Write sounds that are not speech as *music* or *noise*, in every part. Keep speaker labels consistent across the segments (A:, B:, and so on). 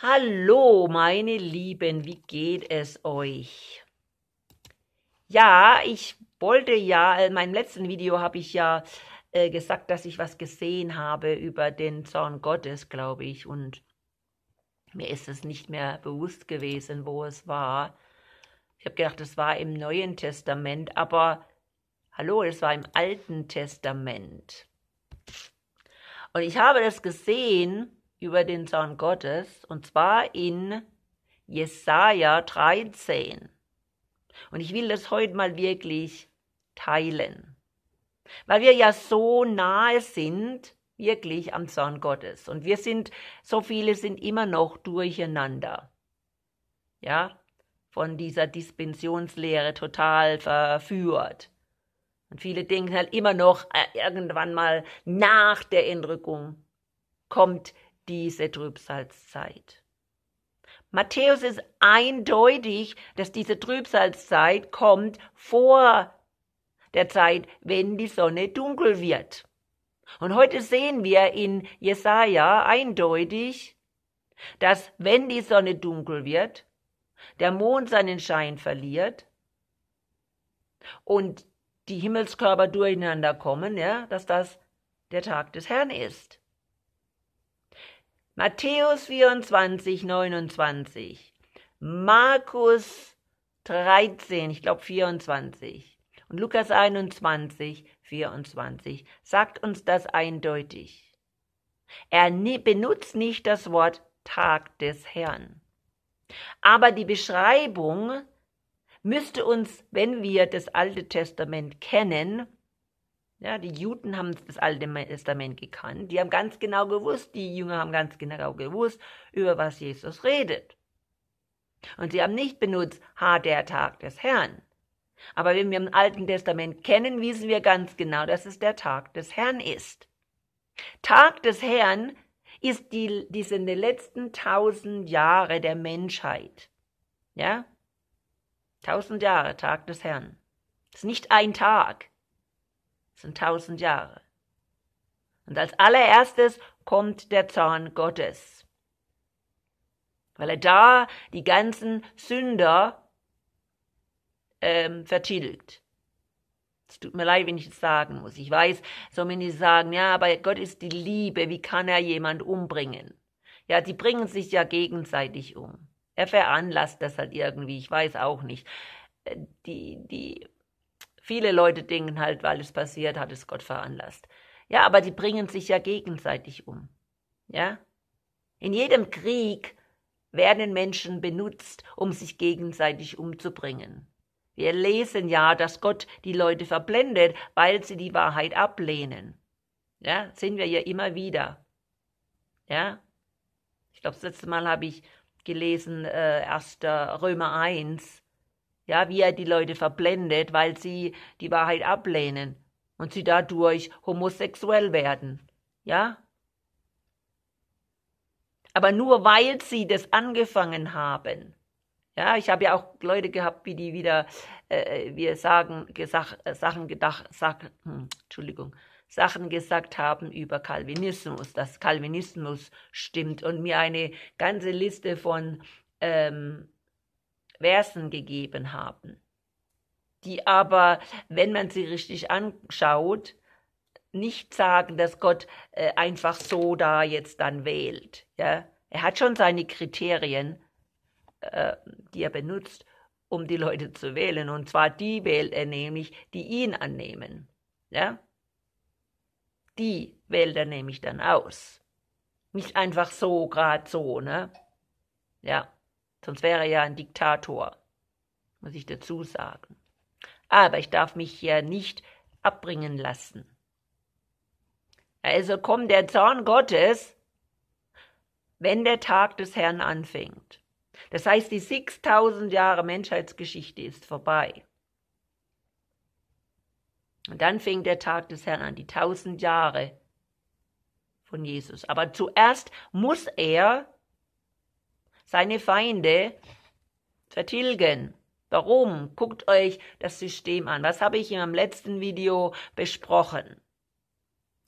A: Hallo, meine Lieben, wie geht es euch? Ja, ich wollte ja, äh, in meinem letzten Video habe ich ja äh, gesagt, dass ich was gesehen habe über den Zorn Gottes, glaube ich, und mir ist es nicht mehr bewusst gewesen, wo es war. Ich habe gedacht, es war im Neuen Testament, aber hallo, es war im Alten Testament. Und ich habe das gesehen, über den Sohn Gottes und zwar in Jesaja 13. Und ich will das heute mal wirklich teilen, weil wir ja so nahe sind wirklich am Zorn Gottes und wir sind so viele sind immer noch durcheinander. Ja, von dieser Dispensionslehre total verführt. Und viele denken halt immer noch äh, irgendwann mal nach der Entrückung kommt diese Trübsalzeit. Matthäus ist eindeutig, dass diese Trübsalzeit kommt vor der Zeit, wenn die Sonne dunkel wird. Und heute sehen wir in Jesaja eindeutig, dass wenn die Sonne dunkel wird, der Mond seinen Schein verliert und die Himmelskörper durcheinander kommen, ja, dass das der Tag des Herrn ist. Matthäus 24, 29, Markus 13, ich glaube 24 und Lukas 21, 24 sagt uns das eindeutig. Er benutzt nicht das Wort Tag des Herrn. Aber die Beschreibung müsste uns, wenn wir das Alte Testament kennen, ja, die Juden haben das Alte Testament gekannt. Die haben ganz genau gewusst, die Jünger haben ganz genau gewusst, über was Jesus redet. Und sie haben nicht benutzt, ha, der Tag des Herrn. Aber wenn wir im Alten Testament kennen, wissen wir ganz genau, dass es der Tag des Herrn ist. Tag des Herrn ist die, die sind die letzten tausend Jahre der Menschheit. Ja? Tausend Jahre, Tag des Herrn. Das ist nicht ein Tag. Das sind tausend Jahre. Und als allererstes kommt der Zorn Gottes, weil er da die ganzen Sünder ähm, vertilgt. Es tut mir leid, wenn ich das sagen muss. Ich weiß, so mir nicht sagen, ja, aber Gott ist die Liebe, wie kann er jemand umbringen? Ja, die bringen sich ja gegenseitig um. Er veranlasst das halt irgendwie, ich weiß auch nicht. Äh, die, die Viele Leute denken halt, weil es passiert, hat es Gott veranlasst. Ja, aber die bringen sich ja gegenseitig um. Ja? In jedem Krieg werden Menschen benutzt, um sich gegenseitig umzubringen. Wir lesen ja, dass Gott die Leute verblendet, weil sie die Wahrheit ablehnen. Ja, sehen wir ja immer wieder. Ja? Ich glaube, das letzte Mal habe ich gelesen, äh, 1. Römer 1, ja, wie er die Leute verblendet, weil sie die Wahrheit ablehnen und sie dadurch homosexuell werden, ja? Aber nur weil sie das angefangen haben. Ja, ich habe ja auch Leute gehabt, wie die wieder, äh, äh wir sagen, gesagt, äh, Sachen gedacht, sag, hm, Entschuldigung, Sachen gesagt haben über Calvinismus, dass Calvinismus stimmt und mir eine ganze Liste von ähm, Versen gegeben haben, die aber, wenn man sie richtig anschaut, nicht sagen, dass Gott äh, einfach so da jetzt dann wählt. Ja? Er hat schon seine Kriterien, äh, die er benutzt, um die Leute zu wählen. Und zwar die wählt er nämlich, die ihn annehmen. Ja? Die wählt er nämlich dann aus. Nicht einfach so, gerade so, ne? Ja. Sonst wäre er ja ein Diktator, muss ich dazu sagen. Aber ich darf mich hier nicht abbringen lassen. Also kommt der Zorn Gottes, wenn der Tag des Herrn anfängt. Das heißt, die 6000 Jahre Menschheitsgeschichte ist vorbei. Und dann fängt der Tag des Herrn an, die 1000 Jahre von Jesus. Aber zuerst muss er seine Feinde vertilgen. Warum? Guckt euch das System an. Was habe ich in meinem letzten Video besprochen?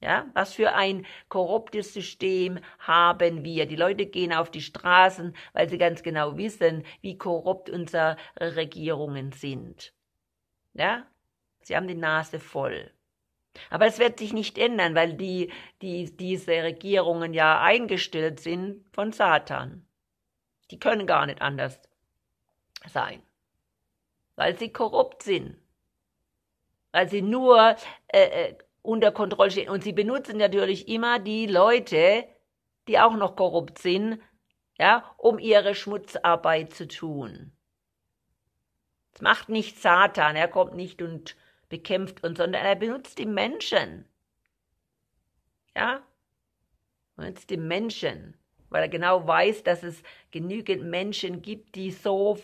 A: Ja, was für ein korruptes System haben wir? Die Leute gehen auf die Straßen, weil sie ganz genau wissen, wie korrupt unsere Regierungen sind. Ja, sie haben die Nase voll. Aber es wird sich nicht ändern, weil die, die, diese Regierungen ja eingestellt sind von Satan. Die können gar nicht anders sein, weil sie korrupt sind, weil sie nur äh, äh, unter Kontrolle stehen. Und sie benutzen natürlich immer die Leute, die auch noch korrupt sind, ja, um ihre Schmutzarbeit zu tun. Das macht nicht Satan, er kommt nicht und bekämpft uns, sondern er benutzt die Menschen. Ja? Benutzt die Menschen weil er genau weiß, dass es genügend Menschen gibt, die so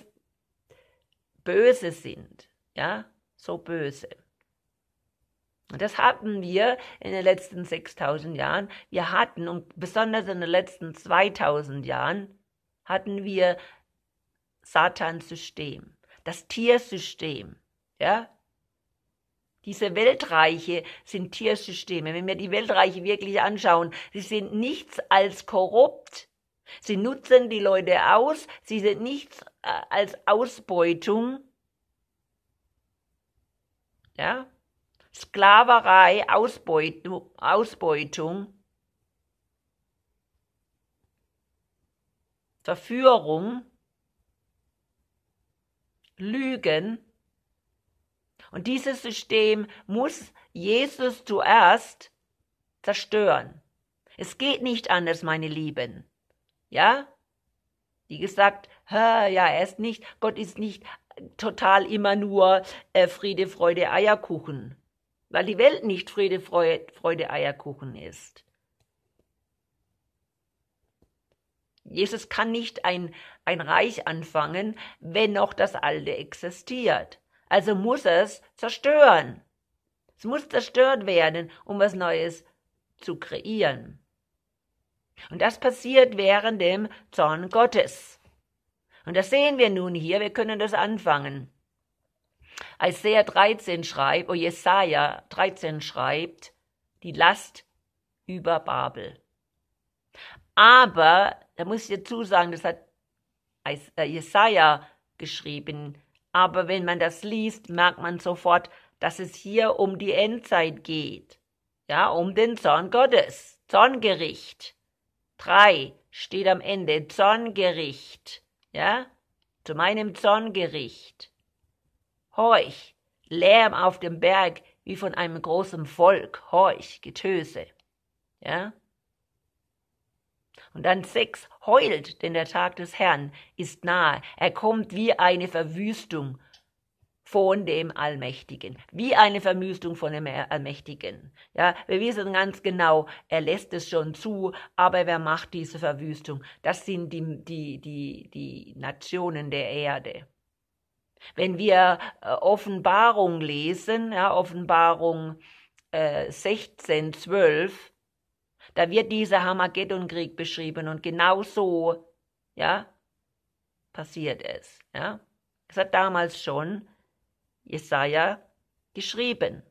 A: böse sind, ja, so böse. Und das hatten wir in den letzten 6000 Jahren. Wir hatten, und besonders in den letzten 2000 Jahren, hatten wir Satans System, das Tiersystem, ja, diese Weltreiche sind Tiersysteme. Wenn wir die Weltreiche wirklich anschauen, sie sind nichts als korrupt. Sie nutzen die Leute aus, sie sind nichts äh, als Ausbeutung. Ja? Sklaverei, Ausbeutung, Ausbeutung, Verführung, Lügen, und dieses System muss Jesus zuerst zerstören. Es geht nicht anders, meine Lieben. Ja? Wie gesagt, ja, er ist nicht, Gott ist nicht total immer nur äh, Friede, Freude, Eierkuchen. Weil die Welt nicht Friede, Freude, Freude, Eierkuchen ist. Jesus kann nicht ein, ein Reich anfangen, wenn noch das Alte existiert. Also muss es zerstören. Es muss zerstört werden, um was Neues zu kreieren. Und das passiert während dem Zorn Gottes. Und das sehen wir nun hier, wir können das anfangen. Isaiah 13 schreibt, oder oh, Jesaja 13 schreibt, die Last über Babel. Aber, da muss ich dazu sagen, das hat äh, Jesaja geschrieben, aber wenn man das liest, merkt man sofort, dass es hier um die Endzeit geht. Ja, um den Zorn Gottes, Zorngericht. Drei steht am Ende, Zorngericht. Ja, zu meinem Zorngericht. Horch, Lärm auf dem Berg, wie von einem großen Volk, horch, Getöse. Ja. Und dann sechs, Heult, denn der Tag des Herrn ist nahe. Er kommt wie eine Verwüstung von dem Allmächtigen, wie eine Vermüstung von dem Allmächtigen. Ja, wir wissen ganz genau, er lässt es schon zu, aber wer macht diese Verwüstung? Das sind die, die, die, die Nationen der Erde. Wenn wir äh, Offenbarung lesen, ja, Offenbarung äh, 16, 12, da wird dieser Hamageddon-Krieg beschrieben und genau so, ja, passiert es, ja. Das hat damals schon Jesaja geschrieben,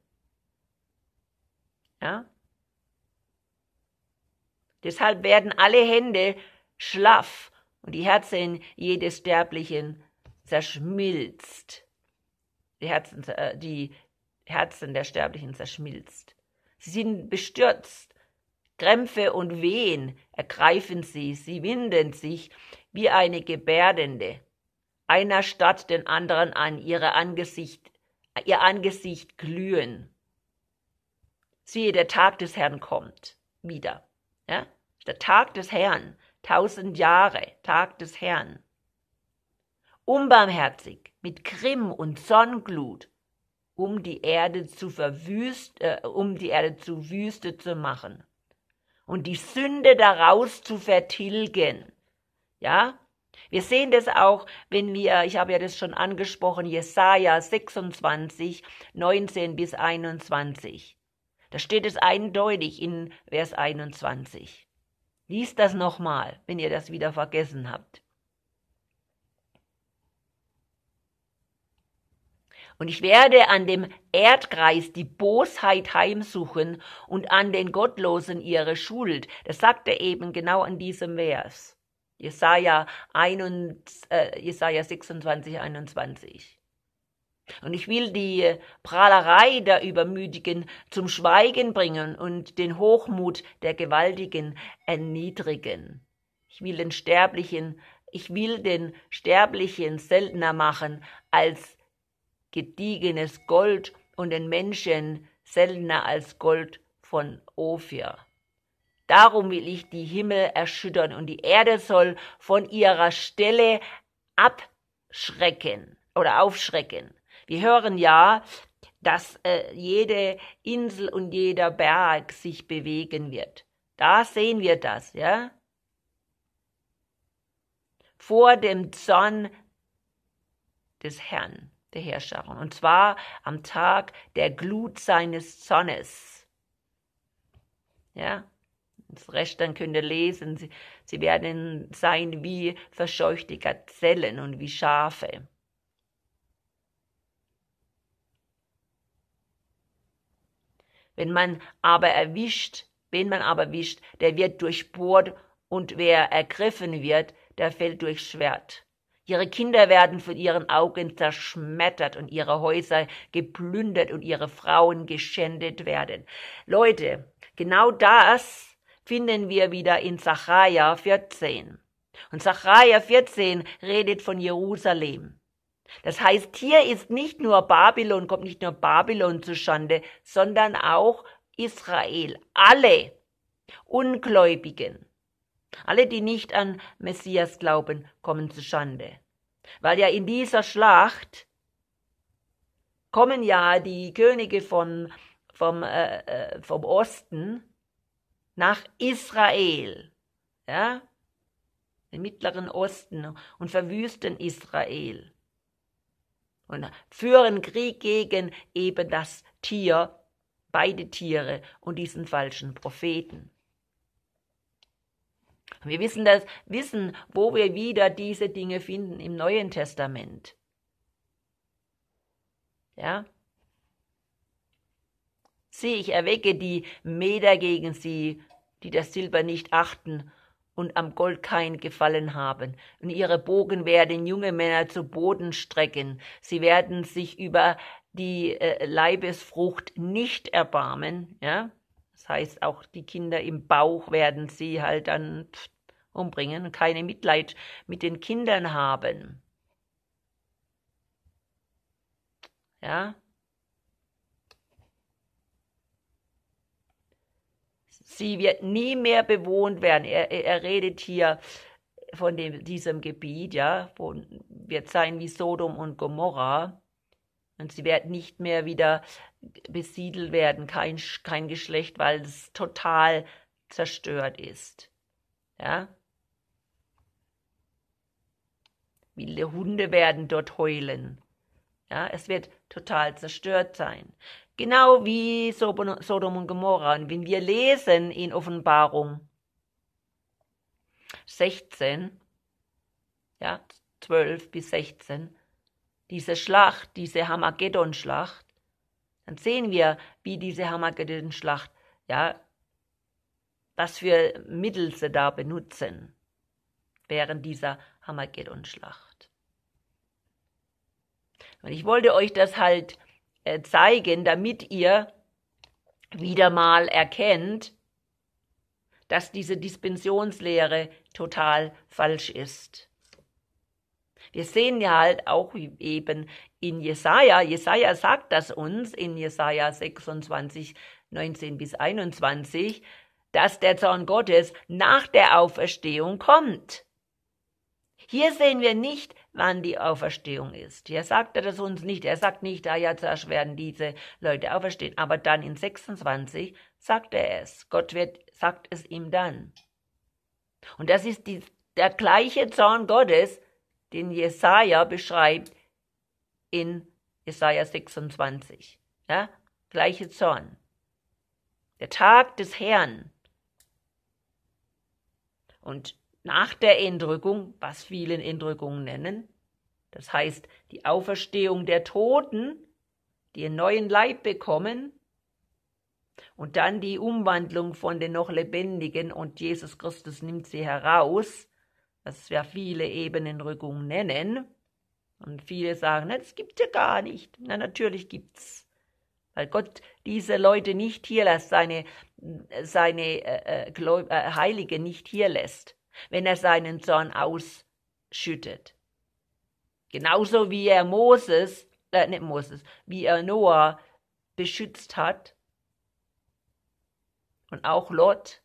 A: ja. Deshalb werden alle Hände schlaff und die Herzen jedes Sterblichen zerschmilzt. Die Herzen, äh, die Herzen der Sterblichen zerschmilzt. Sie sind bestürzt Krämpfe und Wehen ergreifen sie, sie winden sich wie eine Gebärdende. Einer statt den anderen an, ihre Angesicht, ihr Angesicht glühen. Siehe, der Tag des Herrn kommt wieder. Ja? Der Tag des Herrn, tausend Jahre, Tag des Herrn. Unbarmherzig, mit Grimm und Sonnenglut, um die Erde zu verwüst, äh, um die Erde zu Wüste zu machen und die Sünde daraus zu vertilgen. Ja? Wir sehen das auch, wenn wir, ich habe ja das schon angesprochen, Jesaja 26, 19 bis 21. Da steht es eindeutig in Vers 21. Lies das nochmal, wenn ihr das wieder vergessen habt. Und ich werde an dem Erdkreis die Bosheit heimsuchen und an den Gottlosen ihre Schuld. Das sagt er eben genau an diesem Vers. Jesaja, 21, äh, Jesaja 26, 21. Und ich will die Prahlerei der Übermütigen zum Schweigen bringen und den Hochmut der Gewaltigen erniedrigen. Ich will den Sterblichen, ich will den Sterblichen seltener machen als gediegenes Gold und den Menschen seltener als Gold von Ophir. Darum will ich die Himmel erschüttern und die Erde soll von ihrer Stelle abschrecken oder aufschrecken. Wir hören ja, dass äh, jede Insel und jeder Berg sich bewegen wird. Da sehen wir das, ja? Vor dem Zorn des Herrn der Herrscherin, und zwar am Tag der Glut seines Zornes. Ja, das dann könnt ihr lesen, sie, sie werden sein wie verscheuchte Gazellen und wie Schafe. Wenn man aber erwischt, wen man aber erwischt, der wird durchbohrt und wer ergriffen wird, der fällt durchs Schwert. Ihre Kinder werden von ihren Augen zerschmettert und ihre Häuser geplündert und ihre Frauen geschändet werden. Leute, genau das finden wir wieder in Sacharja 14. Und Sacharja 14 redet von Jerusalem. Das heißt, hier ist nicht nur Babylon, kommt nicht nur Babylon zustande, sondern auch Israel. Alle Ungläubigen, alle, die nicht an Messias glauben, kommen zu Schande. Weil ja in dieser Schlacht kommen ja die Könige von, vom, äh, äh, vom Osten nach Israel, ja, den Mittleren Osten und verwüsten Israel und führen Krieg gegen eben das Tier, beide Tiere und diesen falschen Propheten. Wir wissen das, wissen, wo wir wieder diese Dinge finden im Neuen Testament. Ja? Sieh, ich erwecke die Meder gegen sie, die das Silber nicht achten und am Gold kein Gefallen haben. Und ihre Bogen werden junge Männer zu Boden strecken. Sie werden sich über die äh, Leibesfrucht nicht erbarmen, ja? Das heißt, auch die Kinder im Bauch werden sie halt dann pf, umbringen und keine Mitleid mit den Kindern haben. Ja? Sie wird nie mehr bewohnt werden. Er, er redet hier von dem, diesem Gebiet, ja, wo wird sein wie Sodom und Gomorra. Und sie wird nicht mehr wieder besiedelt werden, kein, kein Geschlecht, weil es total zerstört ist. Ja? Viele Hunde werden dort heulen. Ja, es wird total zerstört sein. Genau wie Sodom und Gomorra. Und wenn wir lesen in Offenbarung 16, ja, 12 bis 16, diese Schlacht, diese Hamageddon-Schlacht, dann sehen wir, wie diese Hamageddon-Schlacht, ja, was für Mittel sie da benutzen während dieser Hammergeddon-Schlacht. Und ich wollte euch das halt äh, zeigen, damit ihr wieder mal erkennt, dass diese Dispensionslehre total falsch ist. Wir sehen ja halt auch eben in Jesaja, Jesaja sagt das uns in Jesaja 26, 19 bis 21, dass der Zorn Gottes nach der Auferstehung kommt. Hier sehen wir nicht, wann die Auferstehung ist. Hier sagt er das uns nicht. Er sagt nicht, ah ja, zuerst werden diese Leute auferstehen. Aber dann in 26 sagt er es. Gott wird, sagt es ihm dann. Und das ist die, der gleiche Zorn Gottes, den Jesaja beschreibt in Jesaja 26. Ja? Gleiche Zorn. Der Tag des Herrn. Und nach der Entrückung, was viele Entrückungen nennen, das heißt die Auferstehung der Toten, die einen neuen Leib bekommen, und dann die Umwandlung von den noch Lebendigen und Jesus Christus nimmt sie heraus, was wir viele eben Entrückung nennen. Und viele sagen, na, das gibt's ja gar nicht. Na, natürlich gibt's. Weil Gott diese Leute nicht hier lässt, seine, seine äh, äh, äh Heiligen nicht hier lässt wenn er seinen Zorn ausschüttet. Genauso wie er Moses, äh, nicht Moses, wie er Noah beschützt hat und auch Lot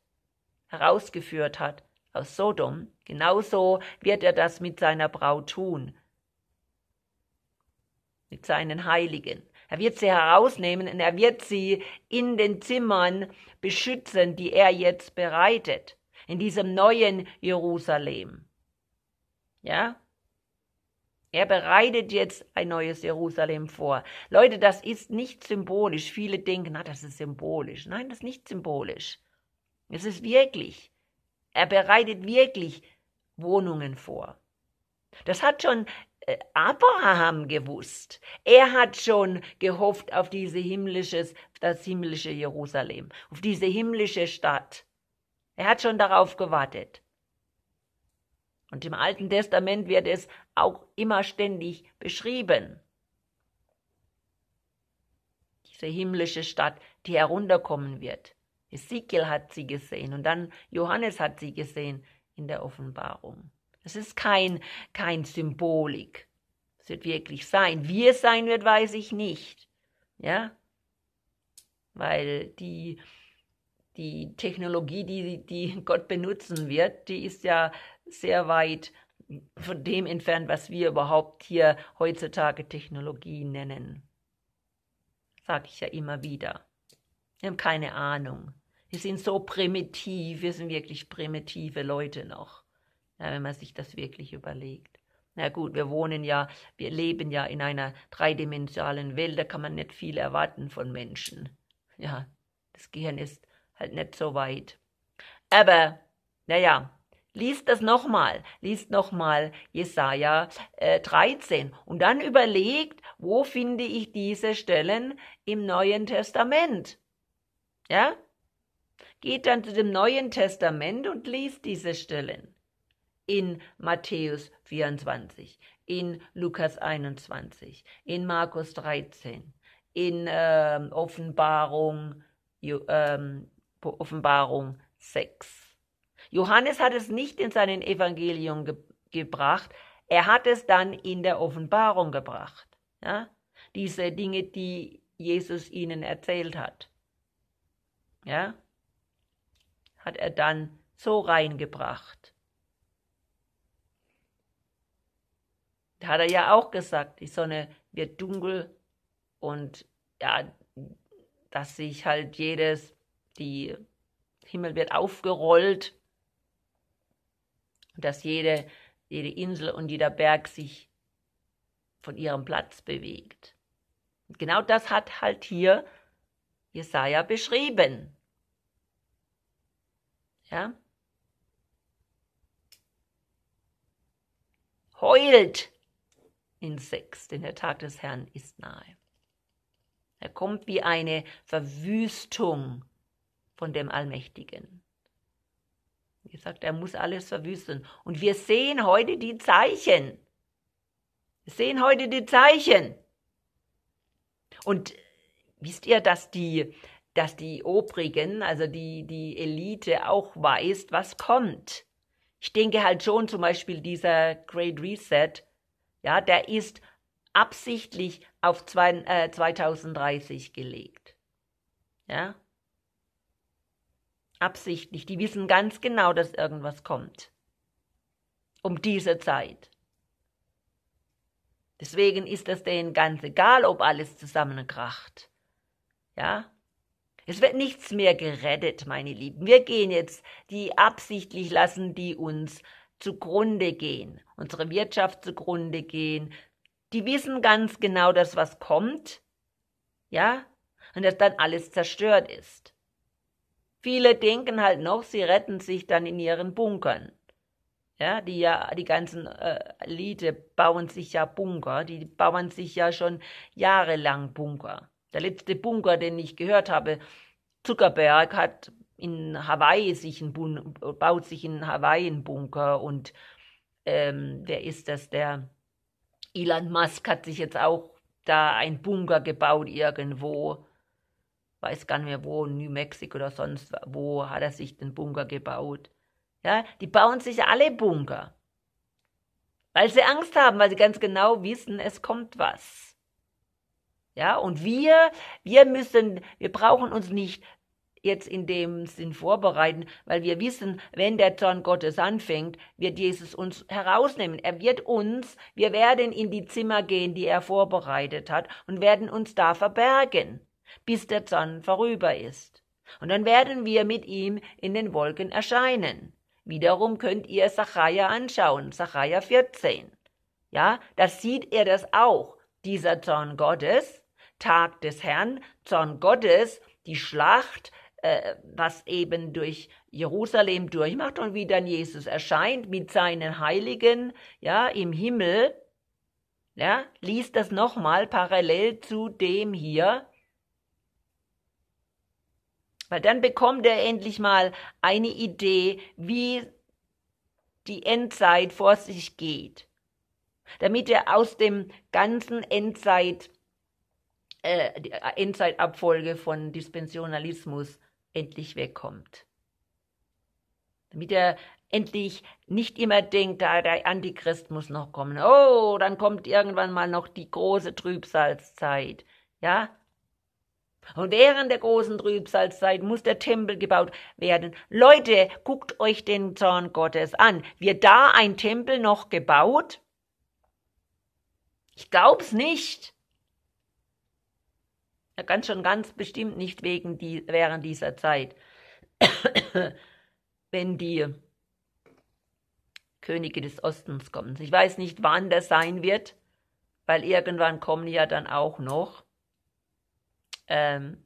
A: herausgeführt hat aus Sodom, genauso wird er das mit seiner Braut tun, mit seinen Heiligen. Er wird sie herausnehmen und er wird sie in den Zimmern beschützen, die er jetzt bereitet in diesem neuen Jerusalem. Ja? Er bereitet jetzt ein neues Jerusalem vor. Leute, das ist nicht symbolisch. Viele denken, na, das ist symbolisch. Nein, das ist nicht symbolisch. Es ist wirklich. Er bereitet wirklich Wohnungen vor. Das hat schon äh, Abraham gewusst. Er hat schon gehofft auf diese himmlisches, das himmlische Jerusalem, auf diese himmlische Stadt. Er hat schon darauf gewartet. Und im Alten Testament wird es auch immer ständig beschrieben. Diese himmlische Stadt, die herunterkommen wird. Ezekiel hat sie gesehen und dann Johannes hat sie gesehen in der Offenbarung. Es ist kein, kein Symbolik. Es wird wirklich sein. Wie es sein wird, weiß ich nicht. Ja? Weil die, die Technologie, die, die Gott benutzen wird, die ist ja sehr weit von dem entfernt, was wir überhaupt hier heutzutage Technologie nennen. Sag ich ja immer wieder. Wir haben keine Ahnung. Wir sind so primitiv, wir sind wirklich primitive Leute noch, ja, wenn man sich das wirklich überlegt. Na gut, wir wohnen ja, wir leben ja in einer dreidimensionalen Welt, da kann man nicht viel erwarten von Menschen. Ja, das Gehirn ist halt nicht so weit. Aber, naja, liest das nochmal, liest nochmal Jesaja äh, 13 und dann überlegt, wo finde ich diese Stellen im Neuen Testament? Ja? Geht dann zu dem Neuen Testament und liest diese Stellen. In Matthäus 24, in Lukas 21, in Markus 13, in äh, Offenbarung ähm, Offenbarung 6. Johannes hat es nicht in seinen Evangelium ge gebracht, er hat es dann in der Offenbarung gebracht. Ja? Diese Dinge, die Jesus ihnen erzählt hat. Ja? Hat er dann so reingebracht. Da hat er ja auch gesagt, die Sonne wird dunkel und ja, dass sich halt jedes die Himmel wird aufgerollt dass jede, jede Insel und jeder Berg sich von ihrem Platz bewegt. Und genau das hat halt hier Jesaja beschrieben. Ja? Heult in sechs, denn der Tag des Herrn ist nahe. Er kommt wie eine Verwüstung von dem Allmächtigen. Wie gesagt, er muss alles verwüsten. Und wir sehen heute die Zeichen. Wir sehen heute die Zeichen. Und wisst ihr, dass die, dass die Obrigen, also die, die Elite auch weiß, was kommt? Ich denke halt schon zum Beispiel dieser Great Reset, ja, der ist absichtlich auf zwei, äh, 2030 gelegt. Ja, Absichtlich. Die wissen ganz genau, dass irgendwas kommt. Um diese Zeit. Deswegen ist das denen ganz egal, ob alles zusammenkracht. Ja? Es wird nichts mehr gerettet, meine Lieben. Wir gehen jetzt, die absichtlich lassen, die uns zugrunde gehen, unsere Wirtschaft zugrunde gehen. Die wissen ganz genau, dass was kommt. Ja? Und dass dann alles zerstört ist. Viele denken halt noch, sie retten sich dann in ihren Bunkern. Ja, die ja, die ganzen äh, Elite bauen sich ja Bunker, die bauen sich ja schon jahrelang Bunker. Der letzte Bunker, den ich gehört habe, Zuckerberg hat in Hawaii sich einen Bun baut sich in Hawaii einen Bunker und ähm, wer ist das? Der Elon Musk hat sich jetzt auch da einen Bunker gebaut irgendwo weiß gar nicht mehr wo, New Mexico oder sonst wo, hat er sich den Bunker gebaut. Ja, die bauen sich alle Bunker. Weil sie Angst haben, weil sie ganz genau wissen, es kommt was. Ja, und wir, wir müssen, wir brauchen uns nicht jetzt in dem Sinn vorbereiten, weil wir wissen, wenn der Zorn Gottes anfängt, wird Jesus uns herausnehmen. Er wird uns, wir werden in die Zimmer gehen, die er vorbereitet hat und werden uns da verbergen bis der Zorn vorüber ist. Und dann werden wir mit ihm in den Wolken erscheinen. Wiederum könnt ihr Sacharja anschauen, Sacharja 14. Ja, da sieht er das auch, dieser Zorn Gottes, Tag des Herrn, Zorn Gottes, die Schlacht, äh, was eben durch Jerusalem durchmacht und wie dann Jesus erscheint mit seinen Heiligen, ja, im Himmel. Ja, liest das nochmal parallel zu dem hier, weil dann bekommt er endlich mal eine Idee, wie die Endzeit vor sich geht. Damit er aus dem ganzen Endzeit, äh, äh Endzeitabfolge von Dispensionalismus endlich wegkommt. Damit er endlich nicht immer denkt, da der Antichrist muss noch kommen. Oh, dann kommt irgendwann mal noch die große Trübsalzeit. Ja, und während der großen Trübsalzeit muss der Tempel gebaut werden. Leute, guckt euch den Zorn Gottes an. Wird da ein Tempel noch gebaut? Ich glaub's nicht. Ja, ganz schon ganz bestimmt nicht wegen die, während dieser Zeit. *coughs* Wenn die Könige des Ostens kommen. Ich weiß nicht, wann das sein wird, weil irgendwann kommen ja dann auch noch ähm,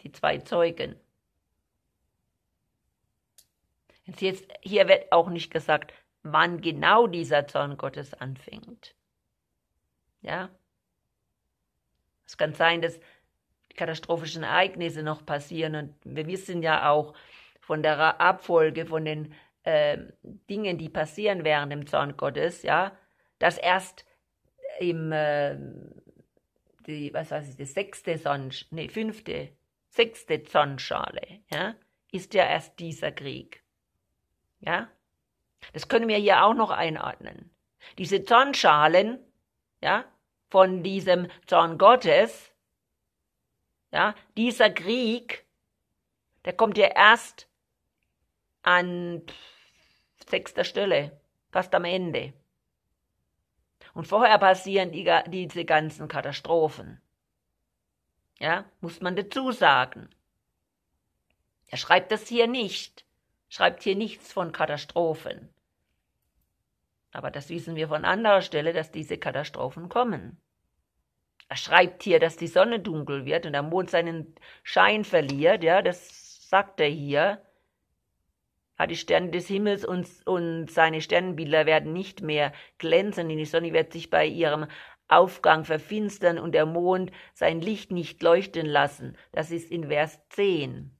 A: die zwei Zeugen. Jetzt, hier wird auch nicht gesagt, wann genau dieser Zorn Gottes anfängt. Ja? Es kann sein, dass katastrophischen Ereignisse noch passieren und wir wissen ja auch von der Abfolge von den äh, Dingen, die passieren während dem Zorn Gottes, ja, dass erst im äh, die, was weiß ich, die sechste Sonnenschale, nee, fünfte, sechste Sonnenschale, ja, ist ja erst dieser Krieg. Ja? Das können wir hier auch noch einordnen. Diese Zornschalen, ja, von diesem Zorn Gottes, ja, dieser Krieg, der kommt ja erst an sechster Stelle, fast am Ende. Und vorher passieren die, diese ganzen Katastrophen. Ja, muss man dazu sagen. Er schreibt das hier nicht. Schreibt hier nichts von Katastrophen. Aber das wissen wir von anderer Stelle, dass diese Katastrophen kommen. Er schreibt hier, dass die Sonne dunkel wird und der Mond seinen Schein verliert, ja, das sagt er hier. Ah, die Sterne des Himmels und, und seine Sternenbilder werden nicht mehr glänzen, die Sonne wird sich bei ihrem Aufgang verfinstern und der Mond sein Licht nicht leuchten lassen. Das ist in Vers 10.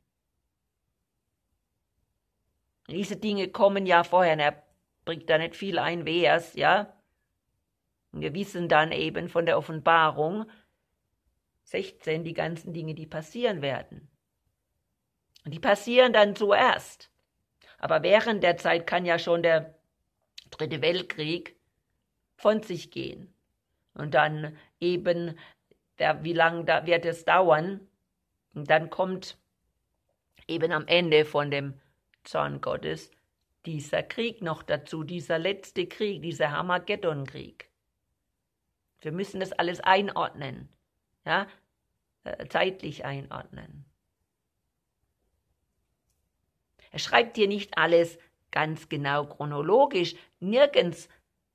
A: Diese Dinge kommen ja vorher, er bringt da nicht viel ein, Vers, ja. Und wir wissen dann eben von der Offenbarung 16 die ganzen Dinge, die passieren werden. Und die passieren dann zuerst. Aber während der Zeit kann ja schon der Dritte Weltkrieg von sich gehen. Und dann eben, der, wie lange da wird es dauern? Und dann kommt eben am Ende von dem Zorn Gottes dieser Krieg noch dazu, dieser letzte Krieg, dieser Hamageddon-Krieg. Wir müssen das alles einordnen, ja, äh, zeitlich einordnen. Er schreibt hier nicht alles ganz genau chronologisch. Nirgends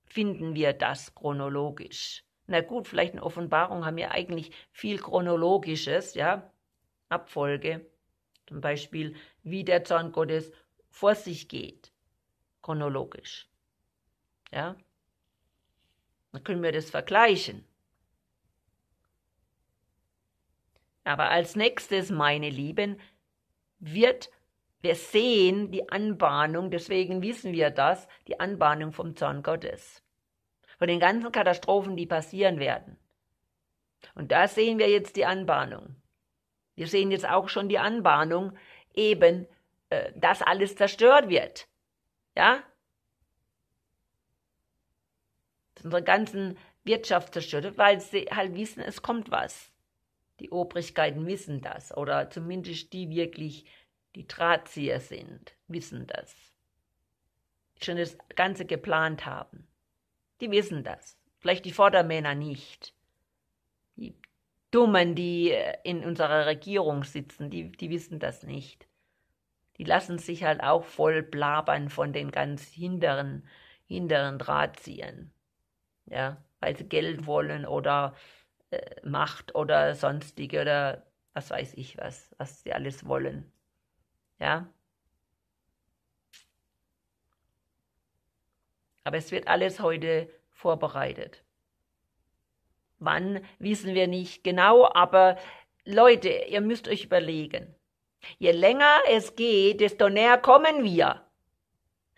A: finden wir das chronologisch. Na gut, vielleicht in Offenbarung haben wir eigentlich viel chronologisches, ja, Abfolge. Zum Beispiel, wie der Zorn Gottes vor sich geht, chronologisch. Ja, dann können wir das vergleichen. Aber als nächstes, meine Lieben, wird wir sehen die Anbahnung, deswegen wissen wir das, die Anbahnung vom Zorn Gottes. Von den ganzen Katastrophen, die passieren werden. Und da sehen wir jetzt die Anbahnung. Wir sehen jetzt auch schon die Anbahnung, eben, äh, dass alles zerstört wird. Ja? Dass unsere ganzen Wirtschaft zerstört wird, weil sie halt wissen, es kommt was. Die Obrigkeiten wissen das oder zumindest die wirklich die Drahtzieher sind, wissen das. Die schon das Ganze geplant haben. Die wissen das. Vielleicht die Vordermänner nicht. Die Dummen, die äh, in unserer Regierung sitzen, die, die wissen das nicht. Die lassen sich halt auch voll blabern von den ganz hinteren, hinteren Drahtziehern. Ja, weil sie Geld wollen oder äh, Macht oder sonstige oder was weiß ich was, was sie alles wollen. Ja. Aber es wird alles heute vorbereitet. Wann wissen wir nicht genau, aber Leute, ihr müsst euch überlegen. Je länger es geht, desto näher kommen wir.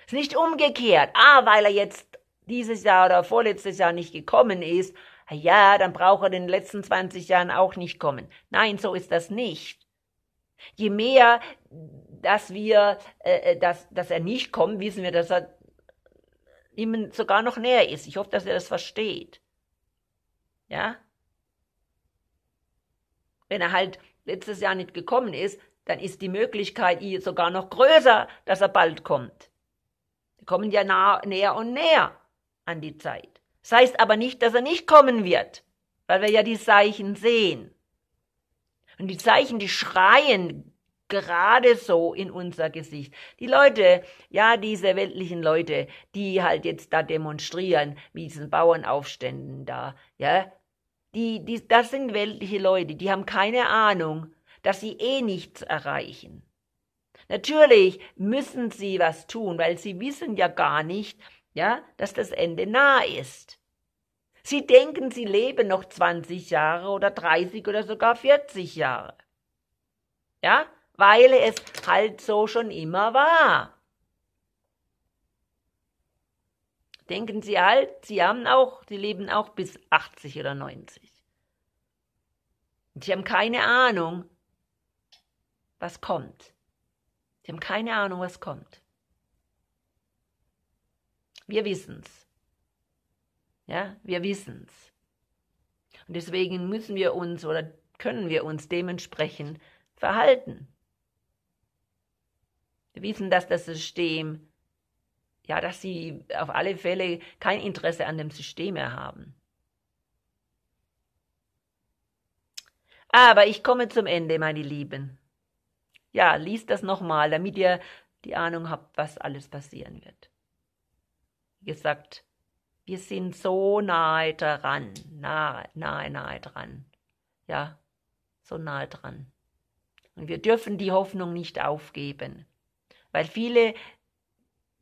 A: Ist nicht umgekehrt. Ah, weil er jetzt dieses Jahr oder vorletztes Jahr nicht gekommen ist, ja, dann braucht er in den letzten 20 Jahren auch nicht kommen. Nein, so ist das nicht. Je mehr, dass wir, äh, äh, dass, dass er nicht kommt, wissen wir, dass er ihm sogar noch näher ist. Ich hoffe, dass er das versteht. Ja? Wenn er halt letztes Jahr nicht gekommen ist, dann ist die Möglichkeit sogar noch größer, dass er bald kommt. Wir kommen ja nah, näher und näher an die Zeit. Das heißt aber nicht, dass er nicht kommen wird, weil wir ja die Zeichen sehen. Und die Zeichen, die schreien gerade so in unser Gesicht. Die Leute, ja, diese weltlichen Leute, die halt jetzt da demonstrieren, wie diesen Bauernaufständen da, ja, die, die, das sind weltliche Leute, die haben keine Ahnung, dass sie eh nichts erreichen. Natürlich müssen sie was tun, weil sie wissen ja gar nicht, ja, dass das Ende nah ist. Sie denken, sie leben noch 20 Jahre oder 30 oder sogar 40 Jahre. Ja, weil es halt so schon immer war. Denken Sie halt, Sie haben auch, Sie leben auch bis 80 oder 90. Und Sie haben keine Ahnung, was kommt. Sie haben keine Ahnung, was kommt. Wir wissen's. Ja, wir wissen's. Und deswegen müssen wir uns oder können wir uns dementsprechend verhalten. Wir wissen, dass das System, ja, dass sie auf alle Fälle kein Interesse an dem System mehr haben. Aber ich komme zum Ende, meine Lieben. Ja, liest das nochmal, damit ihr die Ahnung habt, was alles passieren wird. Wie gesagt, wir sind so nahe dran, nahe, nahe, nahe dran. Ja, so nahe dran. Und wir dürfen die Hoffnung nicht aufgeben, weil viele,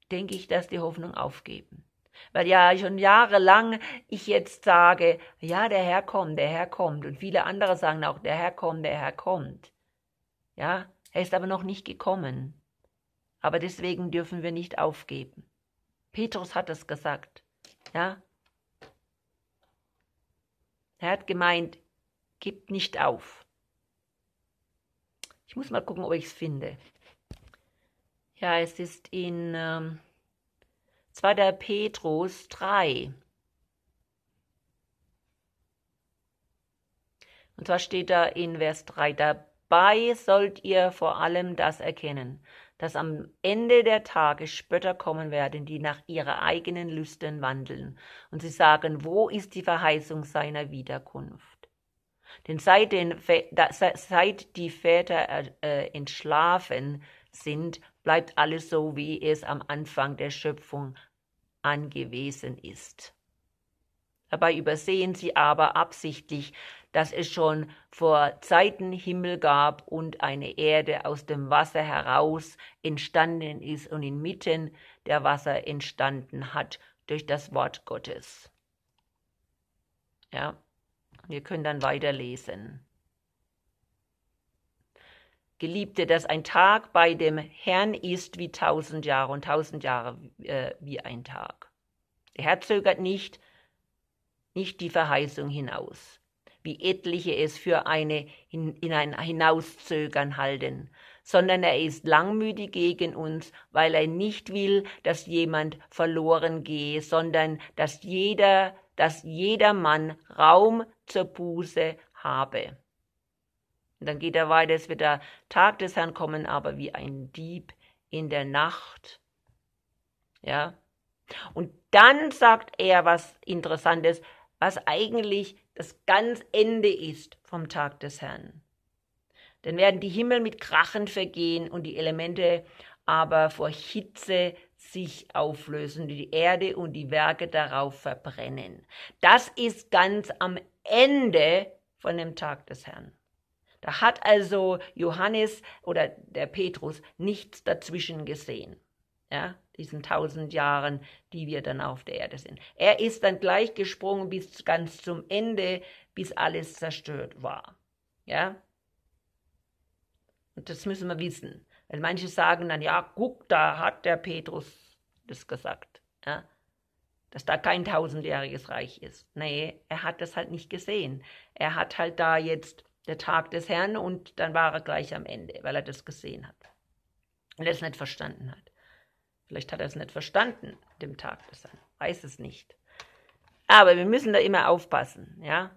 A: denke ich, dass die Hoffnung aufgeben. Weil ja schon jahrelang ich jetzt sage, ja, der Herr kommt, der Herr kommt. Und viele andere sagen auch, der Herr kommt, der Herr kommt. Ja, er ist aber noch nicht gekommen. Aber deswegen dürfen wir nicht aufgeben. Petrus hat es gesagt. Ja? Er hat gemeint, gebt nicht auf. Ich muss mal gucken, ob ich es finde. Ja, es ist in ähm, 2. Petrus 3. Und zwar steht da in Vers 3, dabei sollt ihr vor allem das erkennen, dass am Ende der Tage Spötter kommen werden, die nach ihren eigenen Lüsten wandeln, und sie sagen, wo ist die Verheißung seiner Wiederkunft? Denn seit, den, seit die Väter äh, äh, entschlafen sind, bleibt alles so, wie es am Anfang der Schöpfung angewesen ist. Dabei übersehen sie aber absichtlich, dass es schon vor Zeiten Himmel gab und eine Erde aus dem Wasser heraus entstanden ist und inmitten der Wasser entstanden hat durch das Wort Gottes. Ja, wir können dann weiterlesen. Geliebte, dass ein Tag bei dem Herrn ist wie tausend Jahre und tausend Jahre äh, wie ein Tag. Der Herr zögert nicht, nicht die Verheißung hinaus wie etliche es für eine in, in ein Hinauszögern halten, sondern er ist langmütig gegen uns, weil er nicht will, dass jemand verloren gehe, sondern dass jeder, dass jedermann Raum zur Buße habe. Und dann geht er weiter, es wird der Tag des Herrn kommen, aber wie ein Dieb in der Nacht. Ja. Und dann sagt er was Interessantes, was eigentlich das ganz Ende ist vom Tag des Herrn. Dann werden die Himmel mit Krachen vergehen und die Elemente aber vor Hitze sich auflösen, die Erde und die Werke darauf verbrennen. Das ist ganz am Ende von dem Tag des Herrn. Da hat also Johannes oder der Petrus nichts dazwischen gesehen. Ja? diesen tausend Jahren, die wir dann auf der Erde sind. Er ist dann gleich gesprungen bis ganz zum Ende, bis alles zerstört war. Ja? Und das müssen wir wissen. Weil manche sagen dann, ja, guck, da hat der Petrus das gesagt. Ja? Dass da kein tausendjähriges Reich ist. Nee, er hat das halt nicht gesehen. Er hat halt da jetzt der Tag des Herrn und dann war er gleich am Ende, weil er das gesehen hat. Und das nicht verstanden hat. Vielleicht hat er es nicht verstanden, dem Tag des Herrn. Weiß es nicht. Aber wir müssen da immer aufpassen, ja.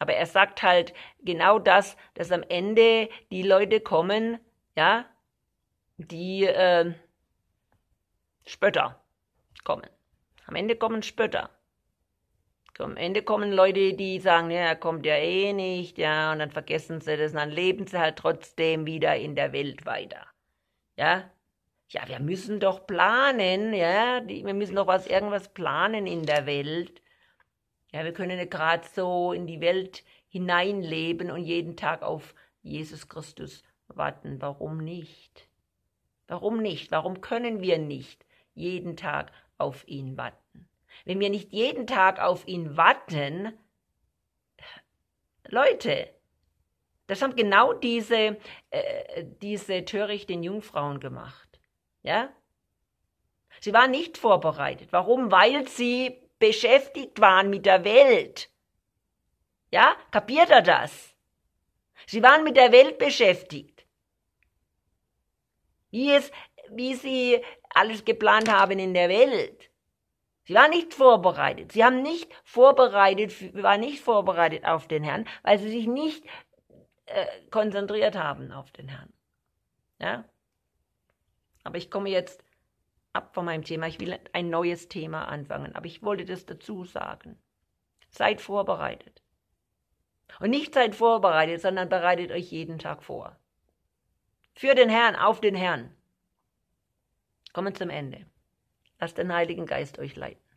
A: Aber er sagt halt genau das, dass am Ende die Leute kommen, ja, die äh, Spötter kommen. Am Ende kommen Spötter. Am Ende kommen Leute, die sagen, ja, er kommt ja eh nicht, ja, und dann vergessen sie das und dann leben sie halt trotzdem wieder in der Welt weiter. Ja, ja, wir müssen doch planen, ja, wir müssen doch was, irgendwas planen in der Welt. Ja, wir können nicht gerade so in die Welt hineinleben und jeden Tag auf Jesus Christus warten. Warum nicht? Warum nicht? Warum können wir nicht jeden Tag auf ihn warten? Wenn wir nicht jeden Tag auf ihn warten, Leute, das haben genau diese, äh, diese törichten Jungfrauen gemacht. Ja? Sie waren nicht vorbereitet. Warum? Weil sie beschäftigt waren mit der Welt. Ja? Kapiert er das? Sie waren mit der Welt beschäftigt. Wie es, wie sie alles geplant haben in der Welt. Sie waren nicht vorbereitet. Sie haben nicht vorbereitet, waren nicht vorbereitet auf den Herrn, weil sie sich nicht äh, konzentriert haben auf den Herrn. Ja? Aber ich komme jetzt ab von meinem Thema. Ich will ein neues Thema anfangen, aber ich wollte das dazu sagen. Seid vorbereitet. Und nicht seid vorbereitet, sondern bereitet euch jeden Tag vor. Für den Herrn, auf den Herrn. Kommen zum Ende. Lasst den Heiligen Geist euch leiten.